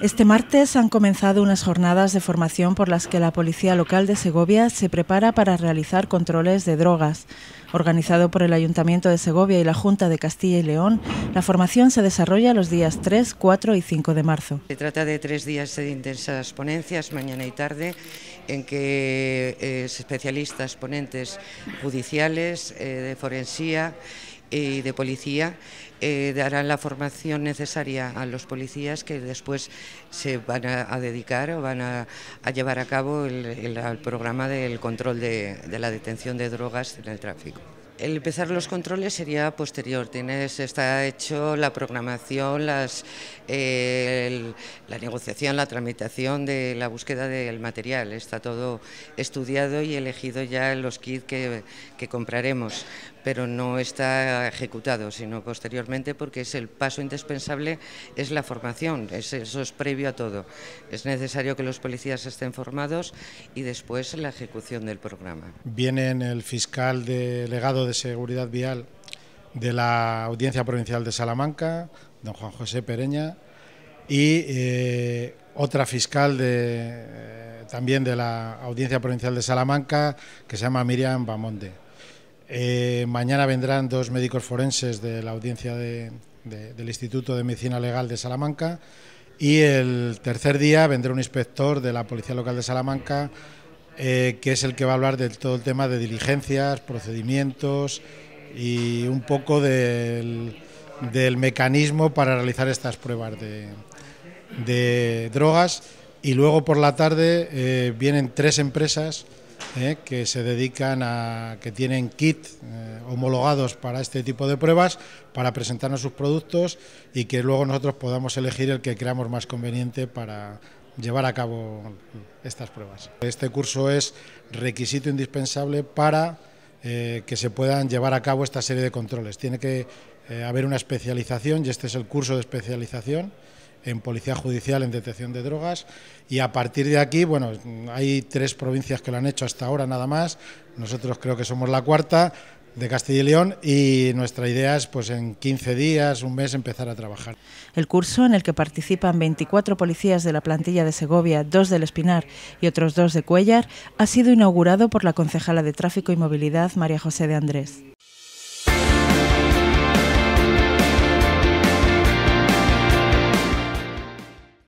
Este martes han comenzado unas jornadas de formación por las que la Policía Local de Segovia se prepara para realizar controles de drogas. Organizado por el Ayuntamiento de Segovia y la Junta de Castilla y León, la formación se desarrolla los días 3, 4 y 5 de marzo. Se trata de tres días de intensas ponencias, mañana y tarde, en que eh, especialistas, ponentes judiciales, eh, de forensía y de policía eh, darán la formación necesaria a los policías que después se van a, dedicar o van a, llevar a cabo el, programa del control de la detención de drogas en el tráfico el empezar los controles sería posterior. Tienes, está hecho la programación, la negociación, la tramitación de la búsqueda del material. Está todo estudiado y elegido ya los kits que, compraremos, pero no está ejecutado, sino posteriormente porque es el paso indispensable, es la formación, es, eso es previo a todo. Es necesario que los policías estén formados y después la ejecución del programa. Viene el fiscal delegado de de Seguridad Vial de la Audiencia Provincial de Salamanca, don Juan José Pereña, y eh, otra fiscal de, eh, también de la Audiencia Provincial de Salamanca, que se llama Miriam Bamonde. Eh, mañana vendrán dos médicos forenses de la Audiencia del Instituto de Medicina Legal de Salamanca y el tercer día vendrá un inspector de la Policía Local de Salamanca eh, que es el que va a hablar de todo el tema de diligencias, procedimientos y un poco del, mecanismo para realizar estas pruebas de, de drogas. Y luego por la tarde eh, vienen tres empresas eh, que se dedican a, que tienen kits homologados para este tipo de pruebas, para presentarnos sus productos y que luego nosotros podamos elegir el que creamos más conveniente para, llevar a cabo estas pruebas. Este curso es requisito indispensable para eh, que se puedan llevar a cabo esta serie de controles. Tiene que eh, haber una especialización y este es el curso de especialización en Policía Judicial en Detección de Drogas y a partir de aquí, bueno, hay tres provincias que lo han hecho hasta ahora nada más, nosotros creo que somos la cuarta, de Castilla y León y nuestra idea es pues en 15 días, un mes empezar a trabajar. El curso en el que participan 24 policías de la plantilla de Segovia, dos del Espinar y otros dos de Cuellar, ha sido inaugurado por la concejala de Tráfico y Movilidad María José de Andrés.